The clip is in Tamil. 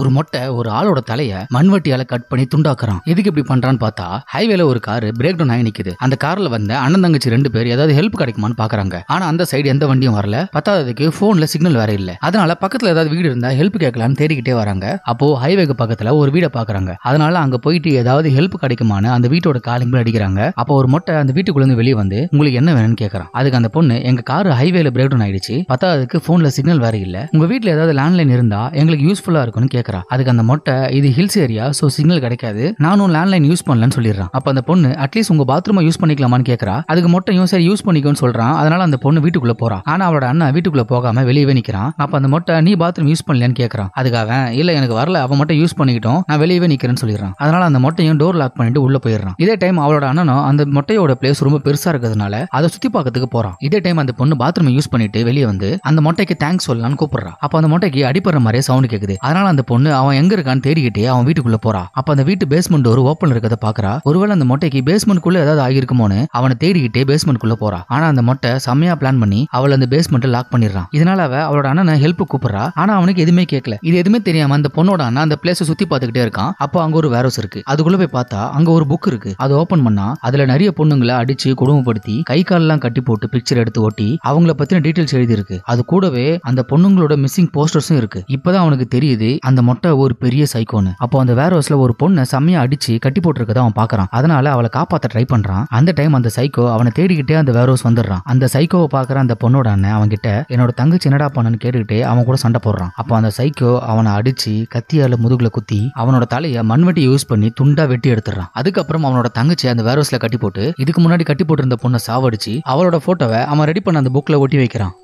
ஒரு மொட்டை ஒரு ஆளோட தலைய மண்வெட்டியால கட் பண்ணி துண்டாக்குறான் எதுக்கு இப்படி பண்றான்னு பார்த்தா ஹைவேல ஒரு கார் பிரேக் டவுன் ஆகி நிக்குது அந்த கார்ல வந்த அண்ணன் தங்கச்சி ரெண்டு பேர் ஏதாவது ஹெல்ப் கிடைக்குமான்னு பாக்குறாங்க ஆனா அந்த சைடு எந்த வண்டியும் வரல பத்தாததுக்கு போன்ல சிக்னல் வேற இல்ல அதனால பக்கத்துல ஏதாவது வீடு இருந்தா ஹெல்ப் கேட்கலாம்னு தேடிக்கிட்டே வராங்க அப்போ ஹைவேக்கு பக்கத்துல ஒரு வீடை பாக்குறாங்க அதனால அங்க போயிட்டு ஏதாவது ஹெல்ப் கிடைக்குமான்னு அந்த வீட்டோட காலிங் அடிக்கிறாங்க அப்போ ஒரு மொட்டை அந்த வீட்டுக்குள்ள இருந்து வெளியே வந்து உங்களுக்கு என்ன வேணும்னு கேக்குறான் அதுக்கு அந்த பொண்ணு எங்க கார் ஹைவேல பிரேக் டவுன் ஆயிடுச்சு பத்தாததுக்கு போன்ல சிக்னல் வேற இல்ல உங்க வீட்டுல ஏதாவது லேண்ட்லைன் இருந்தா எங்களுக்கு யூஸ்ஃபுல்லா இருக்கும்னு கேக்குறா அதுக்கு அந்த மொட்டை இது ஹில்ஸ் ஏரியா ஸோ சிக்னல் கிடைக்காது நானும் லேண்ட்லைன் யூஸ் பண்ணலன்னு சொல்லிடுறான் அப்போ அந்த பொண்ணு அட்லீஸ்ட் உங்க பாத்ரூம் யூஸ் பண்ணிக்கலாமான்னு கேக்குறா அதுக்கு மொட்டையும் சரி யூஸ் பண்ணிக்கோன்னு சொல்றான் அதனால அந்த பொண்ணு வீட்டுக்குள்ள போறான் ஆனா அவளோட அண்ணா வீட்டுக்குள்ள போகாம வெளியவே நிக்கிறான் அப்ப அந்த மொட்டை நீ பாத்ரூம் யூஸ் பண்ணலன்னு கேக்குறான் அதுக்காக இல்ல எனக்கு வரல அவன் மட்டும் யூஸ் பண்ணிக்கிட்டோம் நான் வெளியவே நிக்கிறேன்னு சொல்லிடுறான் அதனால அந்த மொட்டையும் டோர் லாக் பண்ணிட்டு உள்ள போயிடுறான் இதே டைம் அவளோட அண்ணனும் அந்த மொட்டையோட பிளேஸ் ரொம்ப பெருசா இருக்கிறதுனால அதை சுத்தி பாக்கிறதுக்கு போறான் இதே டைம் அந்த பொண்ணு பாத்ரூம் யூஸ் பண்ணிட்டு வெளியே வந்து அந்த மொட்டைக்கு தேங்க்ஸ் சொல்லலாம்னு கூப்பிடுறான் அப்போ அந்த மொட்டைக்கு அடிப்படுற மாதிரியே சவுண்ட் கேக்குது அதனால அந்த பொண்ணு அவன் எங்க இருக்கான்னு தேடிக்கிட்டே அவன் வீட்டுக்குள்ள போறா அப்ப அந்த வீட்டு பேஸ்மெண்ட் டோர் ஓப்பன் இருக்கிறத பாக்குறா ஒருவேளை அந்த மொட்டைக்கு பேஸ்மெண்ட்குள்ள ஏதாவது ஆகிருக்குமோன்னு அவனை தேடிக்கிட்டே பேஸ்மெண்ட்குள்ள போறா ஆனா அந்த மொட்டை செம்மையா பிளான் பண்ணி அவள் அந்த பேஸ்மெண்ட் லாக் பண்ணிடுறான் இதனால அவ அவளோட அண்ணனை ஹெல்ப் கூப்பிடுறா ஆனா அவனுக்கு எதுவுமே கேட்கல இது எதுவுமே தெரியாம அந்த பொண்ணோட அண்ணன் அந்த பிளேஸ் சுத்தி பார்த்துக்கிட்டே இருக்கான் அப்போ அங்க ஒரு வேரோஸ் இருக்கு அதுக்குள்ள போய் பார்த்தா அங்க ஒரு புக் இருக்கு அதை ஓப்பன் பண்ணா அதுல நிறைய பொண்ணுங்களை அடிச்சு குடும்பப்படுத்தி கை காலெல்லாம் கட்டி போட்டு பிக்சர் எடுத்து ஓட்டி அவங்கள பத்தின டீட்டெயில்ஸ் எழுதி இருக்கு அது கூடவே அந்த பொண்ணுங்களோட மிஸ்ஸிங் போஸ்டர்ஸும் இருக்கு இப்பதான் அவனுக்கு தெரியுது அந்த அந்த மொட்டை ஒரு பெரிய சைக்கோன்னு அப்போ அந்த வேர் ஹவுஸ்ல ஒரு பொண்ணை செம்மையா அடிச்சு கட்டி போட்டுருக்கதை அவன் பாக்குறான் அதனால அவளை காப்பாத்த ட்ரை பண்றான் அந்த டைம் அந்த சைக்கோ அவனை தேடிக்கிட்டே அந்த வேர் ஹவுஸ் வந்துடுறான் அந்த சைக்கோவை பாக்குற அந்த பொண்ணோட அண்ணன் அவன் கிட்ட என்னோட தங்கச்சி என்னடா பண்ணனு கேட்டுக்கிட்டே அவன் கூட சண்டை போடுறான் அப்போ அந்த சைக்கோ அவனை அடிச்சு கத்தியால முதுகுல குத்தி அவனோட தலையை மண்வெட்டி யூஸ் பண்ணி துண்டா வெட்டி எடுத்துறான் அதுக்கப்புறம் அவனோட தங்கச்சி அந்த வேர் ஹவுஸ்ல கட்டி போட்டு இதுக்கு முன்னாடி கட்டி போட்டிருந்த பொண்ணை சாவடிச்சு அவளோட போட்டோவை அவன் ரெடி பண்ண அந்த புக்ல ஒட்டி வைக்கிறான்